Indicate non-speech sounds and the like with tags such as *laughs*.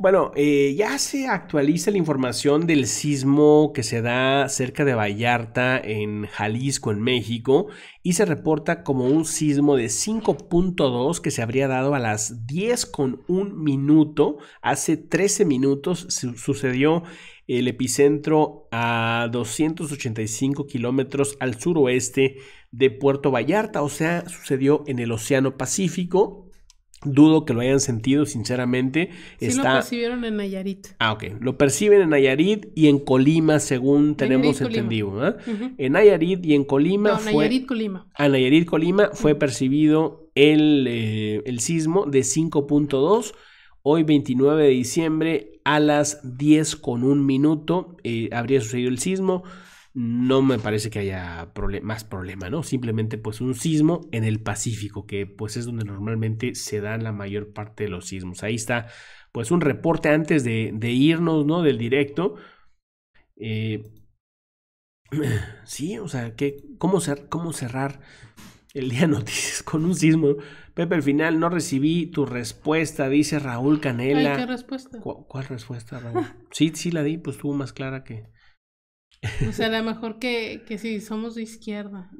Bueno, eh, ya se actualiza la información del sismo que se da cerca de Vallarta, en Jalisco, en México, y se reporta como un sismo de 5.2 que se habría dado a las 10 con un minuto. Hace 13 minutos sucedió el epicentro a 285 kilómetros al suroeste de Puerto Vallarta, o sea, sucedió en el Océano Pacífico. Dudo que lo hayan sentido, sinceramente. Sí lo percibieron en Nayarit. Ah, ok. Lo perciben en Nayarit y en Colima, según tenemos entendido. ¿ah? En Nayarit y en Colima A fue... Nayarit, Colima. A ah, Nayarit, Colima fue percibido el, eh, el sismo de 5.2 hoy 29 de diciembre a las 10 con un minuto eh, habría sucedido el sismo no me parece que haya más problema, ¿no? Simplemente pues un sismo en el Pacífico, que pues es donde normalmente se dan la mayor parte de los sismos. Ahí está pues un reporte antes de, de irnos, ¿no? Del directo. Eh, *clears throat* sí, o sea, cómo, ¿cómo cerrar el día noticias *laughs* con un sismo? Pepe, al final no recibí tu respuesta, dice Raúl Canela. ¿Qué respuesta? ¿Cuál respuesta, Raúl? sí, sí la di, pues estuvo más clara que... O sea, a lo mejor que, que si sí, somos de izquierda.